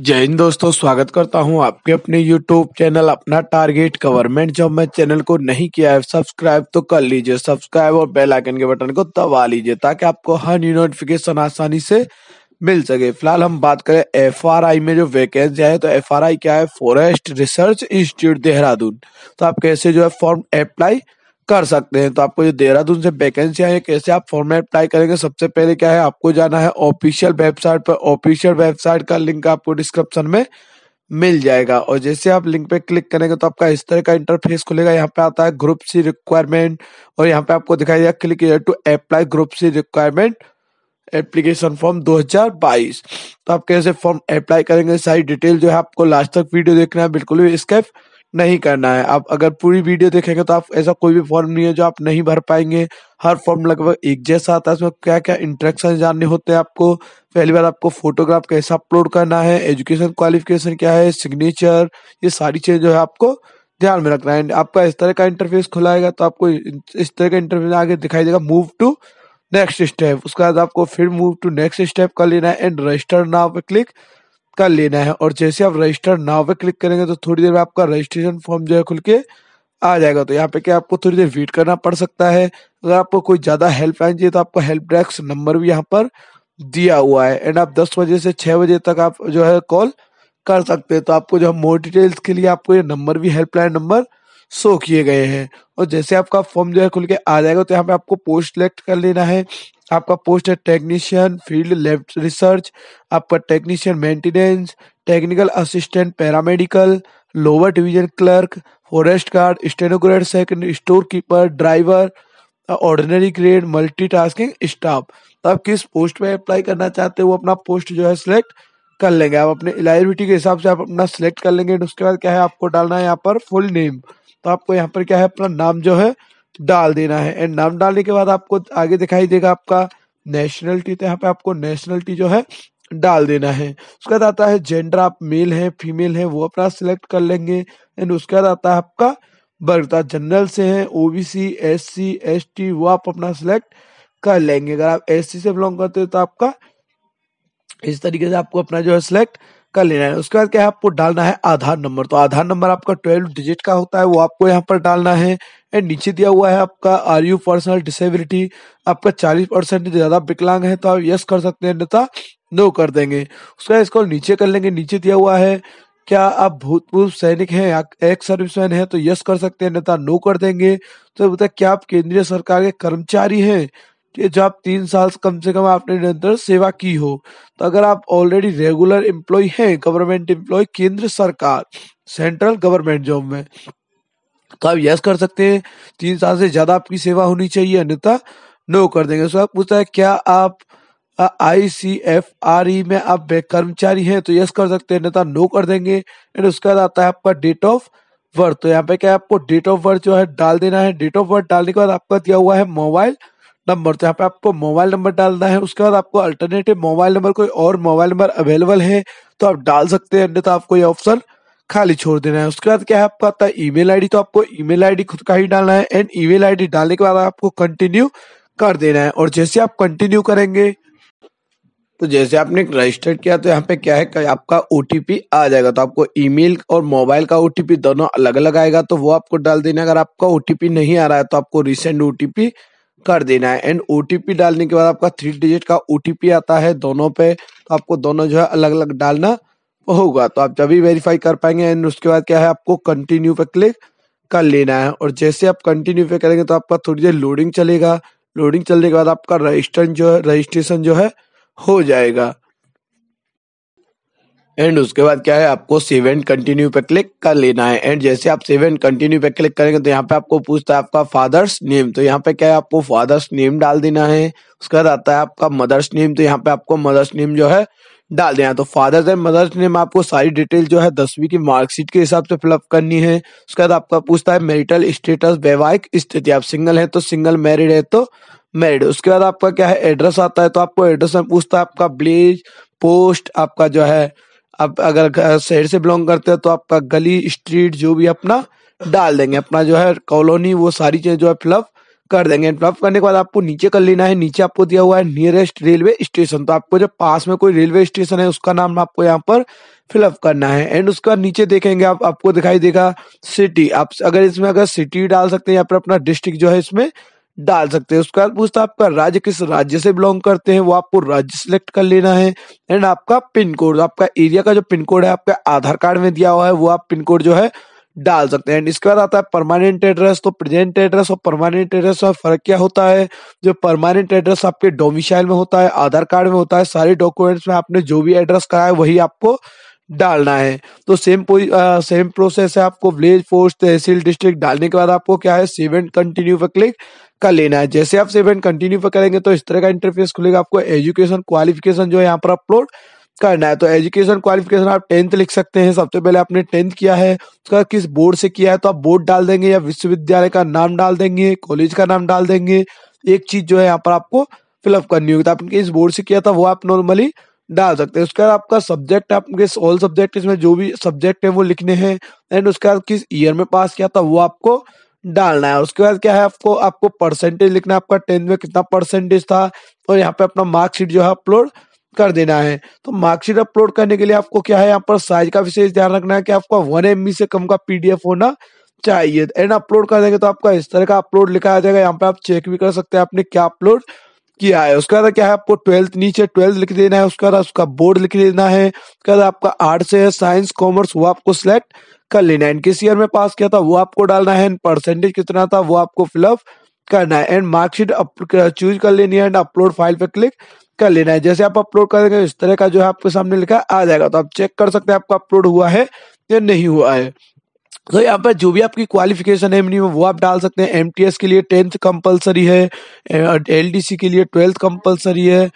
जय हिंद दोस्तों स्वागत करता हूं आपके अपने यूट्यूब चैनल अपना टारगेट गवर्नमेंट जब मैं चैनल को नहीं किया है सब्सक्राइब तो कर लीजिए सब्सक्राइब और बेल आइकन के बटन को दबा लीजिए ताकि आपको हर न्यू नोटिफिकेशन आसानी से मिल सके फिलहाल हम बात करें एफ में जो वैकेंसी है तो एफ क्या है फॉरेस्ट रिसर्च इंस्टीट्यूट देहरादून तो आप कैसे जो है फॉर्म अप्लाई कर सकते हैं तो आपको ये देहरादून से वैकेंसी आई है कैसे आप फॉर्म में अप्लाई करेंगे सबसे पहले क्या है आपको जाना है ऑफिशियल वेबसाइट पर ऑफिशियल वेबसाइट का लिंक आपको डिस्क्रिप्शन में मिल जाएगा और जैसे आप लिंक पे क्लिक करेंगे तो आपका इस तरह का इंटरफेस खुलेगा यहाँ पे आता है ग्रुप सी रिक्वायरमेंट और यहाँ पे आपको दिखाई देगा click to apply group C requirement application form 2022 तो आप कैसे फॉर्म अप्लाई करेंगे सारी डिटेल जो है आपको लास्ट तक वीडियो देखना है बिल्कुल भी स्केप नहीं करना है आप अगर पूरी वीडियो देखेंगे तो आप ऐसा कोई भी फॉर्म नहीं है जो आप नहीं भर पाएंगे हर फॉर्म लगभग एक जैसा आता है उसमें क्या क्या इंट्रेक्शन जानने होते हैं आपको पहली बार आपको फोटोग्राफ कैसे अपलोड करना है एजुकेशन क्वालिफिकेशन क्या है सिग्नेचर ये सारी चीज़ जो है आपको ध्यान में रखना है आपका इस तरह का इंटरफेस खुलाएगा तो आपको इस तरह का इंटरफेस आगे दिखाई देगा मूव टू नेक्स्ट स्टेप उसके बाद आपको फिर मूव टू नेक्स्ट स्टेप कर लेना है एंड रजिस्टर नाव पे क्लिक का लेना है और जैसे आप रजिस्टर नाव पे क्लिक करेंगे तो थोड़ी देर में आपका रजिस्ट्रेशन फॉर्म जो है खुल के आ जाएगा तो यहाँ पे क्या आपको थोड़ी देर वेट करना पड़ सकता है अगर आपको कोई ज़्यादा हेल्प चाहिए तो आपको हेल्प डेस्क नंबर भी यहाँ पर दिया हुआ है एंड आप दस बजे से छह बजे तक आप जो है कॉल कर सकते हैं तो आपको जो है मोर डिटेल्स के लिए आपको ये नंबर भी हेल्पलाइन नंबर शो किए गए हैं और जैसे आपका फॉर्म जो है खुल के आ जाएगा तो यहाँ पे आपको पोस्ट सेलेक्ट कर लेना है आपका पोस्ट है टेक्नीशियन फील्ड लेफ्ट रिसर्च आपका technician maintenance technical assistant paramedical lower division clerk forest guard steno grade second store keeper driver ordinary grade multitasking staff आप किस पोस्ट में अप्लाई करना चाहते हो अपना पोस्ट जो है सिलेक्ट कर लेंगे आप अपने एलिजिबिलिटी के हिसाब से आप अपना सिलेक्ट कर लेंगे उसके बाद क्या है आपको डालना है यहाँ पर फुल नेम तो आपको यहाँ पर क्या है अपना नाम जो है डाल देना है एंड नाम डालने के बाद आपको आगे दिखाई देगा आपका नेशनलिटी तो यहाँ पे आपको नेशनलिटी जो है डाल देना है उसके बाद आता है जेंडर आप मेल है फीमेल है वो अपना सिलेक्ट कर लेंगे एंड उसके बाद आता है आपका वर्ग जनरल से है ओबीसी एससी एसटी वो आप अपना सिलेक्ट कर लेंगे अगर आप एससी से बिलोंग करते हो तो आपका इस तरीके से आपको अपना जो है सिलेक्ट का लेना है उसके बाद क्या है आपको डालना है आधार नंबर तो आधार नंबर आपका ट्वेल्व डिजिट का होता है वो आपको यहाँ पर डालना है एंड नीचे दिया हुआ है आपका आर यू पर्सनल डिसेबिलिटी आपका चालीस परसेंट ज्यादा विकलांग है तो आप यस कर सकते हैं अन्यथा नो कर देंगे उसके बाद इसको नीचे कर लेंगे नीचे दिया हुआ है क्या आप भूतपूर्व सैनिक हैं या एक्स सर्विसमैन हैं तो यस कर सकते हैं अन्यथा नो कर देंगे तो बता क्या आप केंद्रीय सरकार के कर्मचारी हैं कि जब तीन साल कम से कम आपने निरंतर सेवा की हो तो अगर आप ऑलरेडी रेगुलर एम्प्लॉय हैं गवर्नमेंट एम्प्लॉय केंद्र सरकार सेंट्रल गवर्नमेंट जॉब में तो आप यस कर सकते हैं तीन साल से ज्यादा आपकी सेवा होनी चाहिए अन्यथा नो कर देंगे सो आप पूछता है क्या आप आई सी एफ आर ई में आप कर्मचारी हैं तो यस कर सकते हैं अन्यथा नो कर देंगे एंड उसके बाद आता है आपका डेट ऑफ बर्थ तो यहाँ पे क्या आपको डेट ऑफ बर्थ जो है डाल देना है डेट ऑफ बर्थ डालने के बाद आपका दिया हुआ है मोबाइल नंबर तो यहाँ पे आपको मोबाइल नंबर डालना है उसके बाद आपको अल्टरनेटिव मोबाइल नंबर कोई और मोबाइल नंबर अवेलेबल है तो आप डाल सकते हैं अन्यथा आपको ये ऑप्शन खाली छोड़ देना है उसके बाद क्या है आपका आता है ईमेल आईडी तो आपको ईमेल आईडी खुद का ही डालना है एंड ईमेल आईडी डालने के बाद आपको कंटिन्यू कर देना है और जैसे आप कंटिन्यू करेंगे तो जैसे आपने रजिस्टर किया तो यहाँ पे क्या है आपका ओटीपी आ जाएगा तो आपको ईमेल और मोबाइल का ओटीपी दोनों अलग अलग आएगा तो वो आपको डाल देना अगर आपका ओटीपी नहीं आ रहा है तो आपको रिसेंट ओटीपी कर देना है एंड ओटीपी डालने के बाद आपका थ्री डिजिट का ओटीपी आता है दोनों पे तो आपको दोनों जो है अलग अलग डालना होगा तो आप जब भी वेरीफाई कर पाएंगे एंड उसके बाद क्या है आपको कंटिन्यू पे क्लिक कर लेना है और जैसे आप कंटिन्यू पे करेंगे तो आपका थोड़ी देर लोडिंग चलेगा लोडिंग चलने के बाद आपका रजिस्टर जो है रजिस्ट्रेशन जो है हो जाएगा एंड उसके बाद क्या है आपको सेव एंड कंटिन्यू पे क्लिक कर लेना है एंड जैसे आप सेव एंड कंटिन्यू पे क्लिक करेंगे तो यहाँ पे आपको पूछता है आपका फादर्स नेम तो यहाँ पे क्या है आपको फादर्स नेम डाल देना है उसके बाद आता है आपका मदर्स नेम तो यहाँ पे आपको मदर्स नेम जो है डाल देना तो फादर्स एंड मदर्स नेम आपको सारी डिटेल जो है दसवीं की मार्कशीट के हिसाब से फिलअप करनी है उसके बाद आपका पूछता है मेरिटल स्टेटस वैवाहिक स्थिति आप सिंगल है तो सिंगल मैरिड है तो मैरिड उसके बाद आपका क्या है एड्रेस आता है तो आपको एड्रेस में पूछता है आपका ब्लीज पोस्ट आपका जो है आप अगर शहर से बिलोंग करते हो तो आपका गली स्ट्रीट जो भी अपना डाल देंगे अपना जो है कॉलोनी वो सारी चीजें जो है फिलअप कर देंगे फिलअप करने के बाद आपको नीचे कर लेना है नीचे आपको दिया हुआ है नियरेस्ट रेलवे स्टेशन तो आपको जो पास में कोई रेलवे स्टेशन है उसका नाम आपको यहाँ पर फिलअप करना है एंड उसके बाद नीचे देखेंगे आप आपको दिखाई देगा सिटी आप अगर इसमें अगर सिटी डाल सकते हैं या फिर अपना डिस्ट्रिक्ट जो है इसमें डाल सकते हैं उसके बाद पूछता है आपका राज्य किस राज्य से बिलोंग करते हैं वो आपको राज्य सिलेक्ट कर लेना है एंड आपका पिन कोड आपका एरिया का जो पिन कोड है आपका आधार कार्ड में दिया हुआ है वो आप पिन कोड जो है डाल सकते हैं एंड इसके बाद आता है परमानेंट एड्रेस तो प्रेजेंट एड्रेस और परमानेंट एड्रेस का फर्क क्या होता है जो परमानेंट एड्रेस आपके डोमिसाइल में होता है आधार कार्ड में होता है सारे डॉक्यूमेंट्स में आपने जो भी एड्रेस कराया वही आपको डालना है तो सेम सेम प्रोसेस है आपको विलेज फोर्स तहसील डिस्ट्रिक्ट डालने के बाद आपको क्या है सीवेंट कंटिन्यू पर क्लिक कर लेना है जैसे आप सीवेंट कंटिन्यू पर करेंगे तो इस तरह का इंटरफेस खुलेगा आपको एजुकेशन क्वालिफिकेशन जो है यहाँ पर अपलोड करना है तो एजुकेशन क्वालिफिकेशन आप टेंथ लिख सकते हैं सबसे पहले आपने टेंथ किया है उसका किस बोर्ड से किया है तो आप बोर्ड डाल देंगे या विश्वविद्यालय का नाम डाल देंगे कॉलेज का नाम डाल देंगे एक चीज जो है यहाँ पर आपको फिलअप करनी होगी तो आपने किस बोर्ड से किया था वो आप नॉर्मली डाल सकते हैं उसके बाद आपका सब्जेक्ट आपके ऑल सब्जेक्ट इसमें जो भी सब्जेक्ट है वो लिखने हैं एंड उसके बाद किस ईयर में पास किया था वो आपको डालना है उसके बाद क्या है आपको आपको परसेंटेज लिखना है आपका टेंथ में कितना परसेंटेज था और यहाँ पे अपना मार्कशीट जो है अपलोड कर देना है तो मार्कशीट अपलोड करने के लिए आपको क्या है यहाँ पर साइज का विशेष ध्यान रखना है कि आपका वन एम से कम का पीडीएफ होना चाहिए एंड अपलोड कर देंगे तो आपका इस तरह का अपलोड लिखा आ जाएगा यहाँ पे आप चेक भी कर सकते हैं आपने क्या अपलोड किया है उसके बाद तो क्या है आपको ट्वेल्थ नीचे ट्वेल्थ लिख देना है उसके बाद उसका बोर्ड तो लिख देना है उसके बाद तो आपका आर्ट्स है साइंस कॉमर्स वो आपको सिलेक्ट कर लेना है एंड किस ईयर में पास किया था वो आपको डालना है एंड परसेंटेज कितना था वो आपको फिलअप करना है एंड मार्कशीट चूज कर लेनी है एंड अपलोड फाइल पे क्लिक कर लेना है जैसे आप अपलोड करेंगे इस तरह का जो है आपके सामने लिखा आ जाएगा तो आप चेक कर सकते हैं आपका अपलोड हुआ है या नहीं हुआ है तो यहाँ पर जो भी आपकी क्वालिफिकेशन है में वो आप डाल सकते हैं एमटीएस के लिए टेंथ कंपलसरी है एलडीसी के लिए ट्वेल्थ कंपलसरी है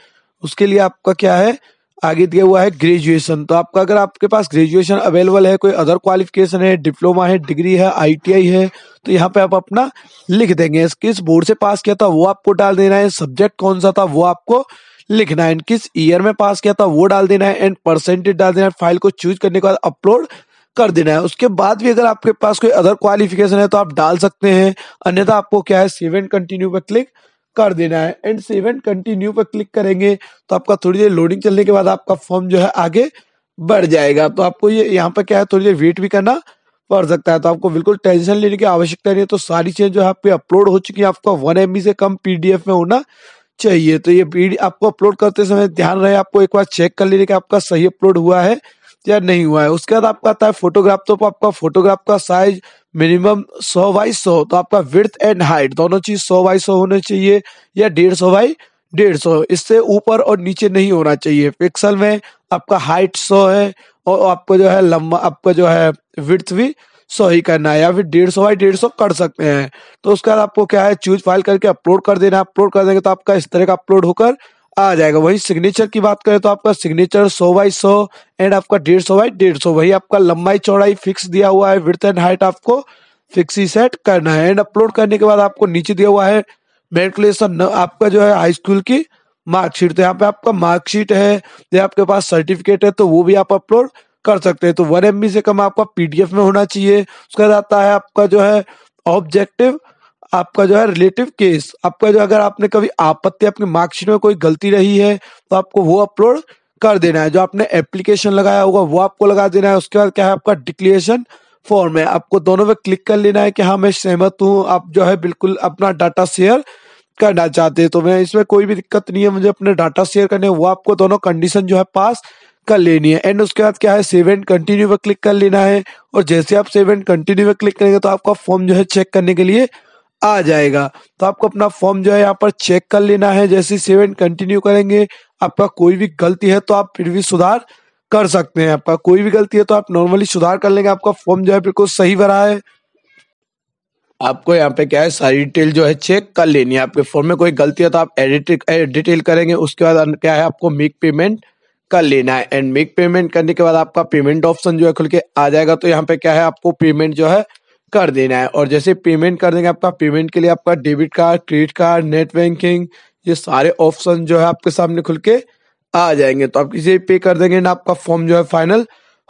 उसके लिए आपका क्या है आगे दिया हुआ है ग्रेजुएशन तो आपका अगर आपके पास ग्रेजुएशन अवेलेबल है कोई अदर क्वालिफिकेशन है डिप्लोमा है डिग्री है आईटीआई है तो यहाँ पे आप अपना लिख देंगे किस बोर्ड से पास किया था वो आपको डाल देना है सब्जेक्ट कौन सा था वो आपको लिखना है एंड किस ईयर में पास किया था वो डाल देना है एंड परसेंटेज डाल देना है फाइल को चूज करने के बाद अपलोड कर देना है उसके बाद भी अगर आपके पास कोई अदर क्वालिफिकेशन है तो आप डाल सकते हैं अन्यथा आपको क्या है सेव एंड कंटिन्यू पर क्लिक कर देना है एंड सेव एंड कंटिन्यू पर क्लिक करेंगे तो आपका थोड़ी देर लोडिंग चलने के बाद आपका फॉर्म जो है आगे बढ़ जाएगा तो आपको ये यहाँ पर क्या है थोड़ी देर वेट भी करना पड़ सकता है तो आपको बिल्कुल टेंशन लेने की आवश्यकता नहीं है तो सारी चीजें जो है आपकी अपलोड हो चुकी है आपका वन एम से कम पीडीएफ में होना चाहिए तो ये आपको अपलोड करते समय ध्यान रहे आपको एक बार चेक कर लेने का आपका सही अपलोड हुआ है या नहीं हुआ है उसके बाद आपका आता है फोटोग्राफ तो आपका फोटोग्राफ का साइज मिनिमम सौ बाई सौ तो आपका विर्थ एंड हाइट दोनों चीज सौ बाई सौ होने चाहिए या डेढ़ सौ बाई डेढ़ सौ इससे ऊपर और नीचे नहीं होना चाहिए पिक्सल में आपका हाइट सौ है और आपको जो है लंबा आपका जो है विर्थ भी सौ ही करना है या फिर डेढ़ सौ बाई डेढ़ सौ कर सकते हैं तो उसके बाद आपको क्या है चूज फाइल करके अपलोड कर देना अपलोड कर देंगे तो आपका इस तरह का अपलोड होकर आ जाएगा वही सिग्नेचर की बात करें तो आपका सिग्नेचर सो बाई सो एंड आपका डेढ़ सौ बाई डेढ़ सौ वही आपका लंबाई चौड़ाई फिक्स दिया हुआ है विर्थ एंड हाइट आपको फिक्स ही सेट करना है एंड अपलोड करने के बाद आपको नीचे दिया हुआ है मेरिकुलेशन आपका जो है हाई स्कूल की मार्कशीट तो यहाँ पे आपका मार्कशीट है या आपके पास सर्टिफिकेट है तो वो भी आप अपलोड कर सकते हैं तो वन एम से कम आपका पीडीएफ में होना चाहिए उसके बाद आता है आपका जो है ऑब्जेक्टिव आपका जो है रिलेटिव केस आपका जो अगर आपने कभी आपत्ति अपने मार्कशीट में कोई गलती रही है तो आपको वो अपलोड कर देना है जो आपने एप्लीकेशन लगाया होगा वो आपको लगा देना है उसके बाद क्या है आपका डिक्लेरेशन फॉर्म है आपको दोनों पे क्लिक कर लेना है कि हाँ मैं सहमत हूँ आप जो है बिल्कुल अपना डाटा शेयर करना चाहते हैं तो मैं इसमें कोई भी दिक्कत नहीं है मुझे अपने डाटा शेयर करने वो आपको दोनों कंडीशन जो है पास कर लेनी है एंड उसके बाद क्या है सेव एंड कंटिन्यू पर क्लिक कर लेना है और जैसे आप सेव एंड कंटिन्यू पर क्लिक करेंगे तो आपका फॉर्म जो है चेक करने के लिए आ जाएगा तो आपको अपना फॉर्म जो है यहाँ पर चेक कर लेना है जैसे सेवन कंटिन्यू करेंगे आपका कोई भी गलती है तो आप फिर भी सुधार कर सकते हैं आपका कोई भी गलती है तो आप नॉर्मली सुधार कर लेंगे आपका फॉर्म जो है बिल्कुल सही भरा है आपको यहाँ पे क्या है सारी डिटेल जो है चेक कर लेनी है आपके फॉर्म में कोई गलती है तो आप एडिट डिटेल करेंगे उसके बाद क्या है आपको मेक पेमेंट कर लेना है एंड मेक पेमेंट करने के बाद आपका पेमेंट ऑप्शन जो है खुल के आ जाएगा तो यहाँ पे क्या है आपको पेमेंट जो है कर देना है और जैसे पेमेंट कर देंगे आपका पेमेंट के लिए आपका debit card credit card net banking ये सारे ऑप्शन जो है आपके सामने खुल के आ जाएंगे तो आप किसी पे कर देंगे ना आपका फॉर्म जो है फाइनल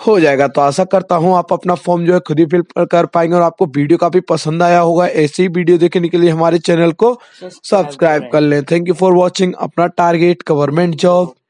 हो जाएगा तो आशा करता हूँ आप अपना फॉर्म जो है खुद ही फिल कर पाएंगे और आपको वीडियो काफी पसंद आया होगा ऐसी वीडियो देखने के लिए हमारे चैनल को सब्सक्राइब कर लें थैंक यू फॉर वॉचिंग अपना टारगेट गवर्नमेंट जॉब